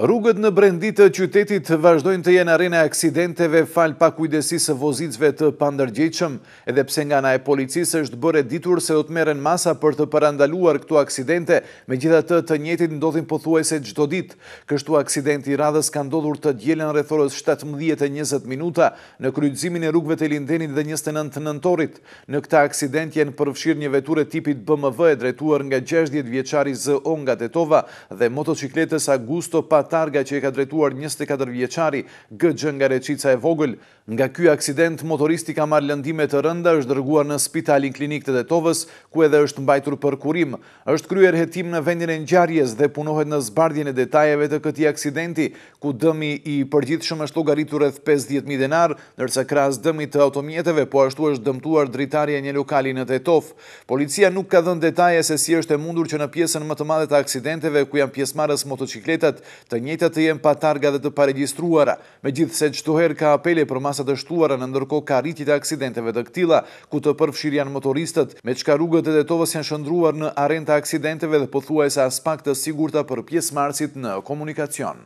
Rrugët në brendit të qytetit vazhdojnë të jenë arena aksidenteve falë pa kujdesisë vozitësve të pandërgjeqëm, edhe pse nga na e policisë është bërë ditur se do të meren masa për të parandaluar këtu aksidente, me gjitha të të njetit ndodhin pëthuese gjdo dit. Kështu aksidenti radhës ka ndodhur të djelen rethorës 17.20 minuta në krydzimin e rrugëve të lindenit dhe 29 nëntorit. Në këta aksident jenë përfshirë një veture tipit BMW e dretuar nga 60 vjeqari zë Onga Detova dhe motocikletës Augusto targa që i ka drejtuar 24 vjeçari gëgjë nga reqica e vogël. Nga ky aksident, motoristi ka marrë lëndime të rënda, është dërguar në spitalin klinik të detovës, ku edhe është mbajtur për kurim. është kryer hetim në vendin e njarjes dhe punohet në zbardjen e detajeve të këti aksidenti, ku dëmi i përgjithë shumë është logaritur e 50.000 denar, nërse kras dëmi të automjeteve, po ashtu është dëmtuar dritarje një lokali në detov. Policia nuk ka dhën detaje se si është e mundur që në pjesën më të madhe të aksidenteve, ku janë pjesmarës motocikletat, të njëjtë të jenë pa targa dhe të paregjistruara, megjithse çdo herë ka apele për masa të shtuara, në ndërkohë ka rritje të aksidenteve të këtila, ku të përfshir janë motoristët, me çka rrugët e detovës janë shndruar në arenë të aksidenteve dhe pothuajse as pak të sigurta për pjesëmarrësit në komunikacion.